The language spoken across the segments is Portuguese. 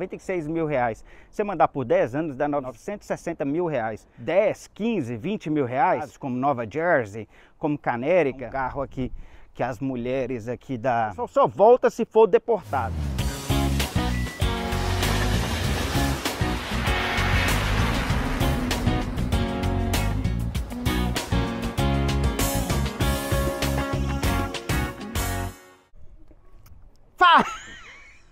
96 mil reais. Você mandar por 10 anos, dá 960 mil reais. 10, 15, 20 mil reais, como Nova Jersey, como Canérica. Um carro aqui que as mulheres aqui da... Só, só volta se for deportado. Fala!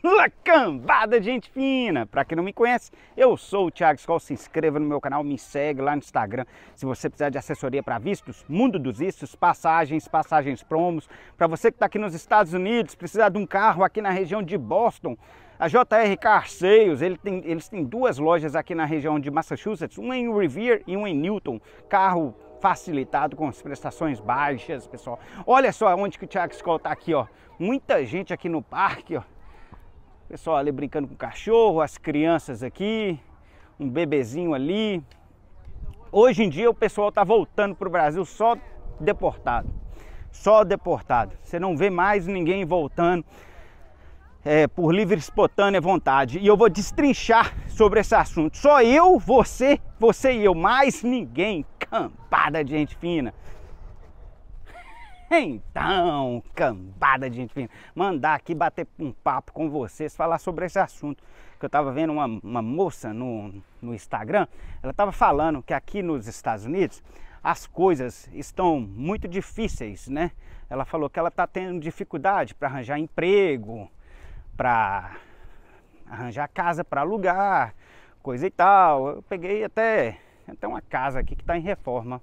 Fala cambada gente fina! Para quem não me conhece, eu sou o Thiago Escol, se inscreva no meu canal, me segue lá no Instagram. Se você precisar de assessoria para vistos, mundo dos vistos, passagens, passagens promos, para você que está aqui nos Estados Unidos, precisar de um carro aqui na região de Boston, a JR Carseios, ele tem, eles têm duas lojas aqui na região de Massachusetts, uma em Revere e uma em Newton, carro facilitado com as prestações baixas, pessoal. Olha só onde que o Thiago Escol está aqui, ó. Muita gente aqui no parque, ó pessoal ali brincando com o cachorro, as crianças aqui, um bebezinho ali. Hoje em dia o pessoal está voltando para o Brasil só deportado. Só deportado. Você não vê mais ninguém voltando é, por livre espontânea vontade. E eu vou destrinchar sobre esse assunto. Só eu, você, você e eu, mais ninguém. Campada de gente fina. Então, cambada de gente fina, mandar aqui bater um papo com vocês, falar sobre esse assunto. Que eu estava vendo uma, uma moça no, no Instagram, ela estava falando que aqui nos Estados Unidos as coisas estão muito difíceis, né? Ela falou que ela está tendo dificuldade para arranjar emprego, para arranjar casa para alugar, coisa e tal. Eu peguei até, até uma casa aqui que está em reforma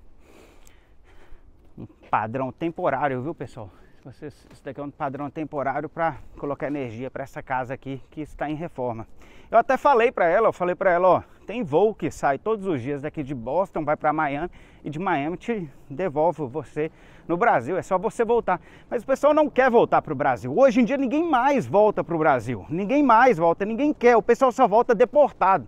um padrão temporário, viu pessoal? Vocês, isso daqui é um padrão temporário para colocar energia para essa casa aqui que está em reforma. Eu até falei para ela, eu falei para ela, ó, tem voo que sai todos os dias daqui de Boston, vai para Miami e de Miami te devolvo você no Brasil, é só você voltar. Mas o pessoal não quer voltar para o Brasil. Hoje em dia ninguém mais volta para o Brasil, ninguém mais volta, ninguém quer, o pessoal só volta deportado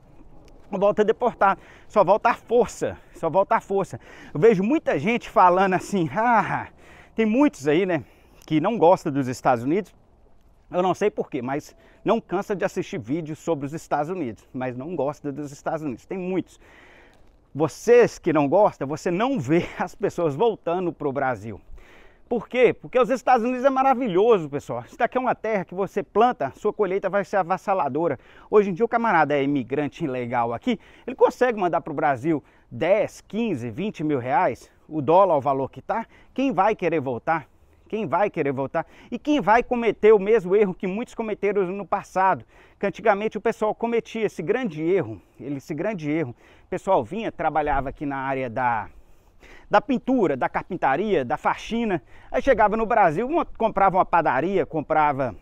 volta a deportar, só volta a força, só volta a força. Eu vejo muita gente falando assim, ah, tem muitos aí, né, que não gosta dos Estados Unidos. Eu não sei porquê, mas não cansa de assistir vídeos sobre os Estados Unidos, mas não gosta dos Estados Unidos. Tem muitos. Vocês que não gostam, você não vê as pessoas voltando para o Brasil. Por quê? Porque os Estados Unidos é maravilhoso, pessoal. Isso daqui é uma terra que você planta, sua colheita vai ser avassaladora. Hoje em dia o camarada é imigrante ilegal aqui, ele consegue mandar para o Brasil 10, 15, 20 mil reais, o dólar, é o valor que está. Quem vai querer voltar? Quem vai querer voltar? E quem vai cometer o mesmo erro que muitos cometeram no passado? Que antigamente o pessoal cometia esse grande erro, esse grande erro. O pessoal vinha, trabalhava aqui na área da da pintura, da carpintaria, da faxina. Aí chegava no Brasil, uma, comprava uma padaria, comprava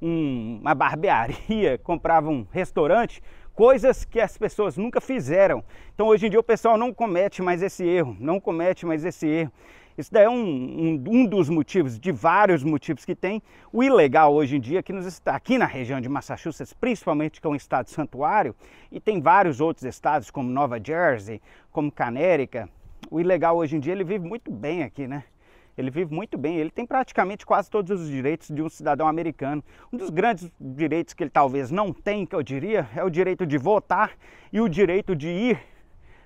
um, uma barbearia, comprava um restaurante, coisas que as pessoas nunca fizeram. Então hoje em dia o pessoal não comete mais esse erro, não comete mais esse erro. Isso daí é um, um, um, dos motivos, de vários motivos que tem. O ilegal hoje em dia, que nos, aqui na região de Massachusetts, principalmente que é um estado santuário, e tem vários outros estados, como Nova Jersey, como Canérica, o ilegal hoje em dia ele vive muito bem aqui, né? Ele vive muito bem, ele tem praticamente quase todos os direitos de um cidadão americano. Um dos grandes direitos que ele talvez não tem, que eu diria, é o direito de votar e o direito de ir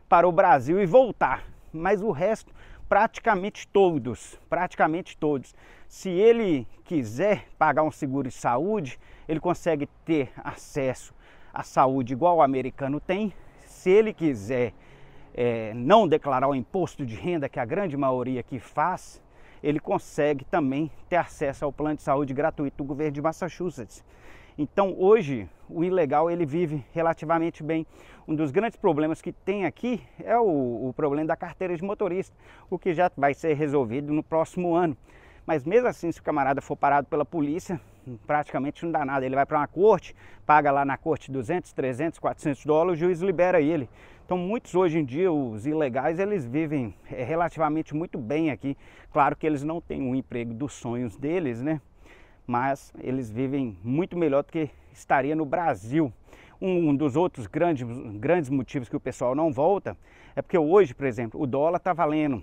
para o Brasil e voltar. Mas o resto, praticamente todos, praticamente todos. Se ele quiser pagar um seguro de saúde, ele consegue ter acesso à saúde igual o americano tem. Se ele quiser é, não declarar o imposto de renda, que a grande maioria que faz, ele consegue também ter acesso ao plano de saúde gratuito do governo de Massachusetts. Então hoje o ilegal ele vive relativamente bem. Um dos grandes problemas que tem aqui é o, o problema da carteira de motorista, o que já vai ser resolvido no próximo ano. Mas mesmo assim, se o camarada for parado pela polícia, praticamente não dá nada. Ele vai para uma corte, paga lá na corte 200, 300, 400 dólares, o juiz libera ele. Então muitos hoje em dia, os ilegais, eles vivem eh, relativamente muito bem aqui. Claro que eles não têm um emprego dos sonhos deles, né? mas eles vivem muito melhor do que estaria no Brasil. Um dos outros grandes, grandes motivos que o pessoal não volta é porque hoje, por exemplo, o dólar está valendo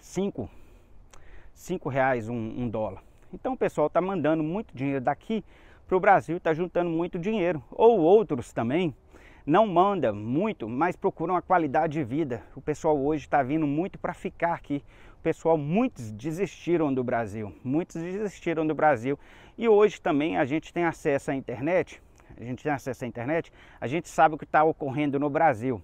5 reais um, um dólar. Então o pessoal está mandando muito dinheiro daqui para o Brasil, está juntando muito dinheiro. Ou outros também não mandam muito, mas procuram a qualidade de vida. O pessoal hoje está vindo muito para ficar aqui pessoal, muitos desistiram do Brasil, muitos desistiram do Brasil. E hoje também a gente tem acesso à internet, a gente tem acesso à internet, a gente sabe o que está ocorrendo no Brasil.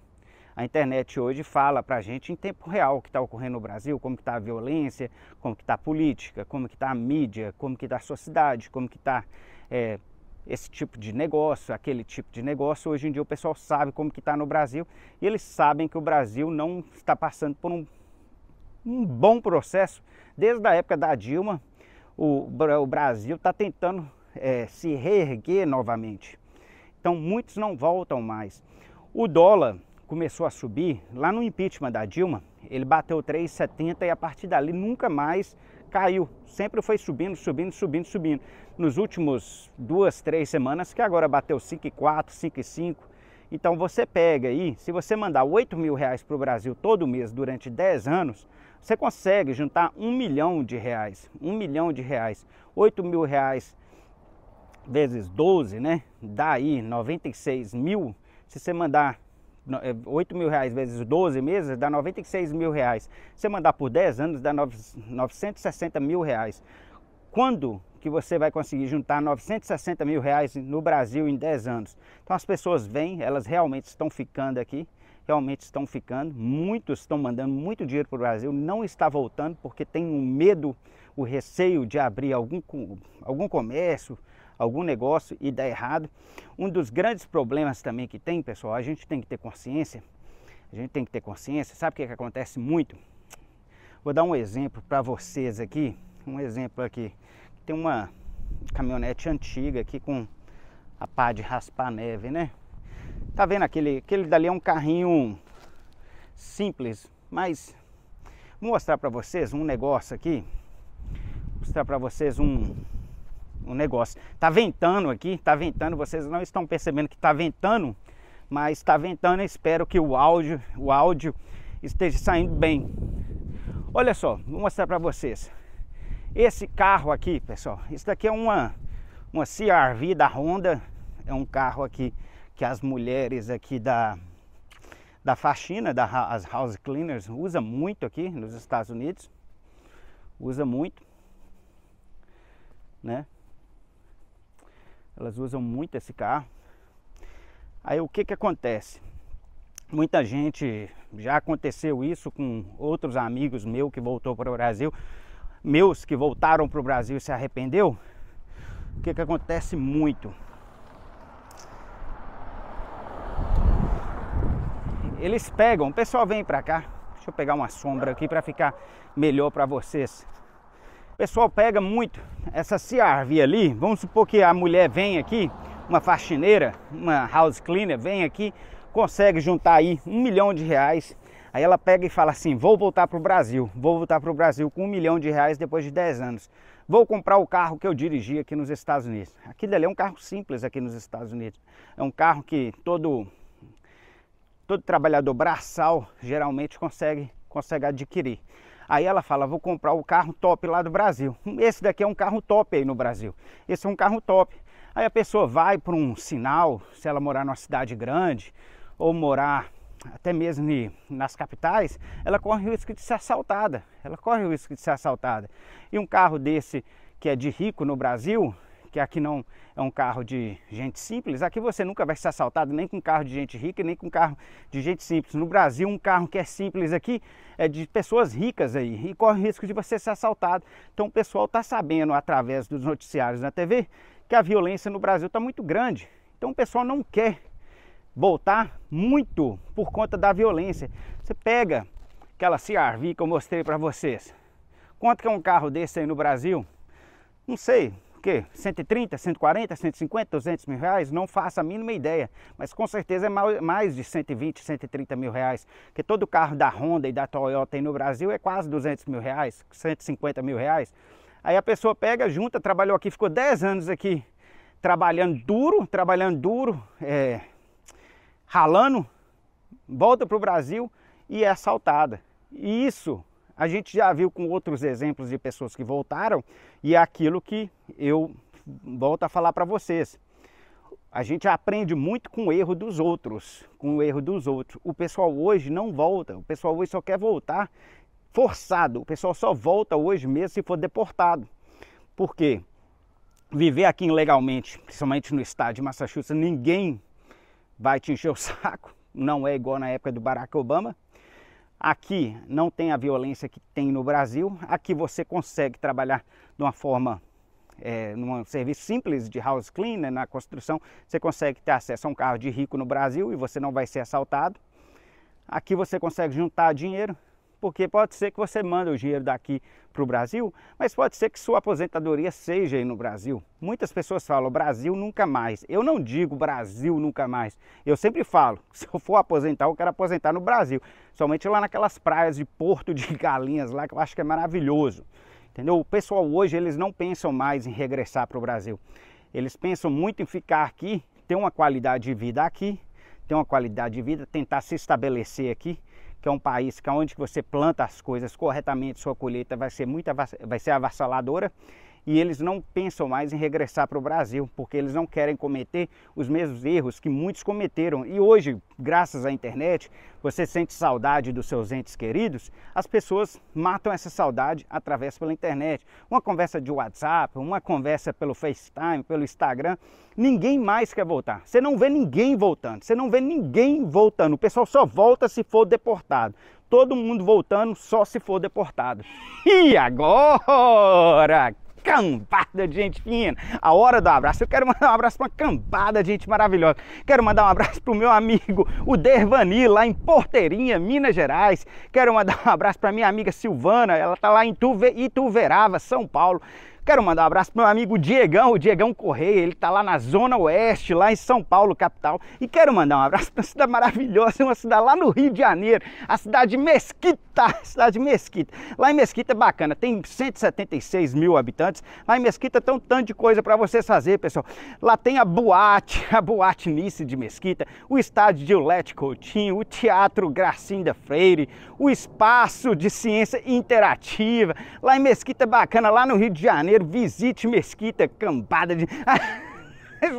A internet hoje fala para a gente em tempo real o que está ocorrendo no Brasil, como está a violência, como está a política, como está a mídia, como está a sociedade, como está é, esse tipo de negócio, aquele tipo de negócio. Hoje em dia o pessoal sabe como está no Brasil e eles sabem que o Brasil não está passando por um um bom processo. Desde a época da Dilma, o, o Brasil está tentando é, se reerguer novamente. Então muitos não voltam mais. O dólar começou a subir lá no impeachment da Dilma, ele bateu 3,70 e a partir dali nunca mais caiu. Sempre foi subindo, subindo, subindo, subindo. Nos últimos duas, três semanas, que agora bateu 5,4, 5,5, então você pega aí, se você mandar 8 mil reais para o Brasil todo mês durante 10 anos, você consegue juntar um milhão de reais. Um milhão de reais. 8 mil reais vezes 12, né? Dá aí 96 mil. Se você mandar 8 eh, mil reais vezes 12 meses, dá 96 mil reais. Se você mandar por 10 anos, dá 960 mil reais. Quando que você vai conseguir juntar 960 mil reais no Brasil em 10 anos. Então as pessoas vêm, elas realmente estão ficando aqui, realmente estão ficando, muitos estão mandando muito dinheiro para o Brasil, não está voltando porque tem um medo, o receio de abrir algum, algum comércio, algum negócio e dar errado. Um dos grandes problemas também que tem, pessoal, a gente tem que ter consciência, a gente tem que ter consciência, sabe o que, é que acontece muito? Vou dar um exemplo para vocês aqui, um exemplo aqui. Tem uma caminhonete antiga aqui com a pá de raspar neve, né? Tá vendo aquele, aquele dali é um carrinho simples, mas vou mostrar para vocês um negócio aqui. Vou mostrar para vocês um um negócio. Tá ventando aqui, tá ventando, vocês não estão percebendo que tá ventando, mas tá ventando, espero que o áudio, o áudio esteja saindo bem. Olha só, vou mostrar para vocês. Esse carro aqui, pessoal, isso daqui é uma, uma CRV da Honda. É um carro aqui que as mulheres aqui da, da faxina, da, as house cleaners, usa muito aqui nos Estados Unidos. Usa muito, né? Elas usam muito esse carro. Aí o que que acontece? Muita gente já aconteceu isso com outros amigos meus que voltou para o Brasil meus que voltaram para o Brasil se arrependeu, o que, que acontece muito? Eles pegam, o pessoal vem para cá, deixa eu pegar uma sombra aqui para ficar melhor para vocês. O pessoal pega muito essa CRV ali, vamos supor que a mulher vem aqui, uma faxineira, uma house cleaner, vem aqui, consegue juntar aí um milhão de reais Aí ela pega e fala assim: vou voltar para o Brasil, vou voltar para o Brasil com um milhão de reais depois de 10 anos. Vou comprar o carro que eu dirigi aqui nos Estados Unidos. Aquilo ali é um carro simples aqui nos Estados Unidos. É um carro que todo, todo trabalhador braçal geralmente consegue, consegue adquirir. Aí ela fala: vou comprar o carro top lá do Brasil. Esse daqui é um carro top aí no Brasil. Esse é um carro top. Aí a pessoa vai para um sinal, se ela morar numa cidade grande ou morar até mesmo nas capitais, ela corre o risco de ser assaltada. Ela corre o risco de ser assaltada. E um carro desse que é de rico no Brasil, que aqui não é um carro de gente simples, aqui você nunca vai ser assaltado nem com carro de gente rica, nem com carro de gente simples. No Brasil, um carro que é simples aqui é de pessoas ricas aí e corre o risco de você ser assaltado. Então o pessoal está sabendo através dos noticiários na TV que a violência no Brasil está muito grande. Então o pessoal não quer voltar muito por conta da violência. Você pega aquela CRV que eu mostrei para vocês. Quanto que é um carro desse aí no Brasil? Não sei, o quê? 130, 140, 150, 200 mil reais? Não faço a mínima ideia, mas com certeza é mais de 120, 130 mil reais. Porque todo carro da Honda e da Toyota aí no Brasil é quase 200 mil reais, 150 mil reais. Aí a pessoa pega, junta, trabalhou aqui, ficou 10 anos aqui trabalhando duro, trabalhando duro, é, ralando, volta para o Brasil e é assaltada. E isso a gente já viu com outros exemplos de pessoas que voltaram e é aquilo que eu volto a falar para vocês. A gente aprende muito com o erro dos outros, com o erro dos outros. O pessoal hoje não volta, o pessoal hoje só quer voltar forçado. O pessoal só volta hoje mesmo se for deportado. Por quê? Viver aqui ilegalmente, principalmente no estado de Massachusetts, ninguém vai te encher o saco, não é igual na época do Barack Obama. Aqui não tem a violência que tem no Brasil, aqui você consegue trabalhar de uma forma, é, num serviço simples de house clean, né, na construção, você consegue ter acesso a um carro de rico no Brasil e você não vai ser assaltado. Aqui você consegue juntar dinheiro, porque pode ser que você manda o dinheiro daqui para o Brasil, mas pode ser que sua aposentadoria seja aí no Brasil. Muitas pessoas falam Brasil nunca mais. Eu não digo Brasil nunca mais. Eu sempre falo, se eu for aposentar, eu quero aposentar no Brasil. Somente lá naquelas praias de Porto de Galinhas lá, que eu acho que é maravilhoso. Entendeu? O pessoal hoje, eles não pensam mais em regressar para o Brasil. Eles pensam muito em ficar aqui, ter uma qualidade de vida aqui, ter uma qualidade de vida, tentar se estabelecer aqui, que é um país que onde você planta as coisas corretamente, sua colheita vai ser muito vai ser avassaladora e eles não pensam mais em regressar para o Brasil, porque eles não querem cometer os mesmos erros que muitos cometeram. E hoje, graças à internet, você sente saudade dos seus entes queridos, as pessoas matam essa saudade através pela internet. Uma conversa de WhatsApp, uma conversa pelo FaceTime, pelo Instagram, ninguém mais quer voltar. Você não vê ninguém voltando, você não vê ninguém voltando. O pessoal só volta se for deportado todo mundo voltando só se for deportado. E agora? cambada de gente fina. A hora do abraço. Eu quero mandar um abraço para uma cambada de gente maravilhosa. Quero mandar um abraço para o meu amigo, o Dervani, lá em Porteirinha, Minas Gerais. Quero mandar um abraço para minha amiga Silvana. Ela tá lá em Ituverava, São Paulo. Quero mandar um abraço pro meu amigo Diegão, o Diegão Correia, ele tá lá na Zona Oeste, lá em São Paulo, capital. E quero mandar um abraço pra uma cidade maravilhosa, uma cidade lá no Rio de Janeiro, a cidade de Mesquita, cidade de Mesquita. Lá em Mesquita é bacana, tem 176 mil habitantes. Lá em Mesquita tem um tanto de coisa para vocês fazer, pessoal. Lá tem a boate, a boate Nice de Mesquita, o estádio de Ulete Coutinho, o Teatro Gracinda Freire, o Espaço de Ciência Interativa. Lá em Mesquita é bacana, lá no Rio de Janeiro Janeiro, visite Mesquita, cambada de.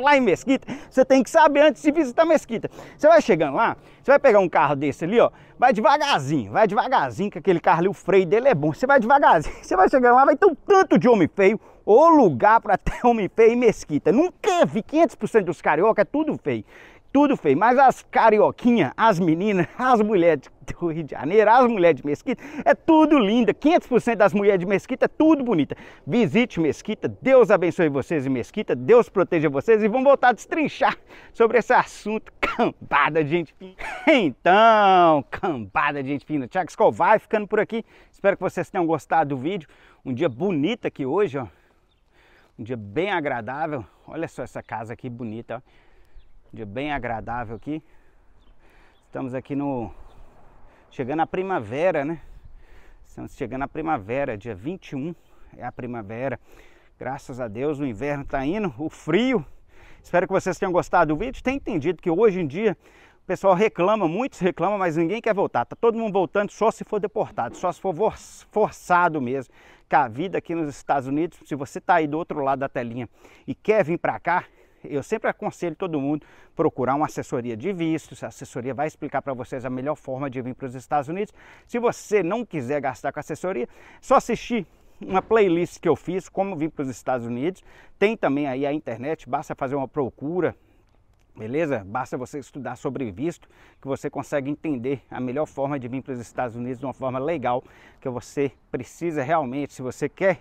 lá em Mesquita, você tem que saber antes de visitar Mesquita. Você vai chegando lá, você vai pegar um carro desse ali, ó, vai devagarzinho, vai devagarzinho, que aquele carro ali, o freio dele é bom. Você vai devagarzinho, você vai chegando lá, vai ter um tanto de homem feio, o lugar para ter homem feio e Mesquita. Nunca vi, 500% dos carioca é tudo feio tudo feio. Mas as carioquinhas, as meninas, as mulheres do Rio de Janeiro, as mulheres de Mesquita, é tudo linda. 500% das mulheres de Mesquita é tudo bonita. Visite Mesquita, Deus abençoe vocês em Mesquita, Deus proteja vocês e vamos voltar a destrinchar sobre esse assunto. Cambada de gente fina. Então, cambada de gente fina. Tiago vai ficando por aqui. Espero que vocês tenham gostado do vídeo. Um dia bonito aqui hoje, ó. Um dia bem agradável. Olha só essa casa aqui bonita, ó dia bem agradável aqui. Estamos aqui no. Chegando à primavera, né? Estamos chegando à primavera, dia 21 é a primavera. Graças a Deus, o inverno está indo, o frio. Espero que vocês tenham gostado do vídeo, Tem entendido que hoje em dia o pessoal reclama, muitos reclamam, mas ninguém quer voltar. Tá todo mundo voltando só se for deportado, só se for forçado mesmo. Que a vida aqui nos Estados Unidos, se você tá aí do outro lado da telinha e quer vir para cá, eu sempre aconselho todo mundo procurar uma assessoria de vistos. A assessoria vai explicar para vocês a melhor forma de vir para os Estados Unidos. Se você não quiser gastar com assessoria, só assistir uma playlist que eu fiz como vir para os Estados Unidos. Tem também aí a internet, basta fazer uma procura Beleza? Basta você estudar sobre visto que você consegue entender a melhor forma de vir para os Estados Unidos de uma forma legal, que você precisa realmente, se você quer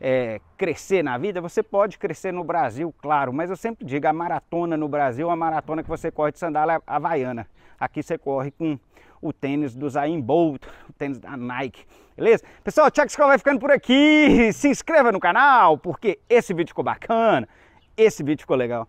é, crescer na vida, você pode crescer no Brasil, claro, mas eu sempre digo, a maratona no Brasil é uma maratona que você corre de sandália havaiana. Aqui você corre com o tênis do Zayn Bolt, o tênis da Nike, beleza? Pessoal, o Tchak School vai ficando por aqui. Se inscreva no canal, porque esse vídeo ficou bacana, esse vídeo ficou legal.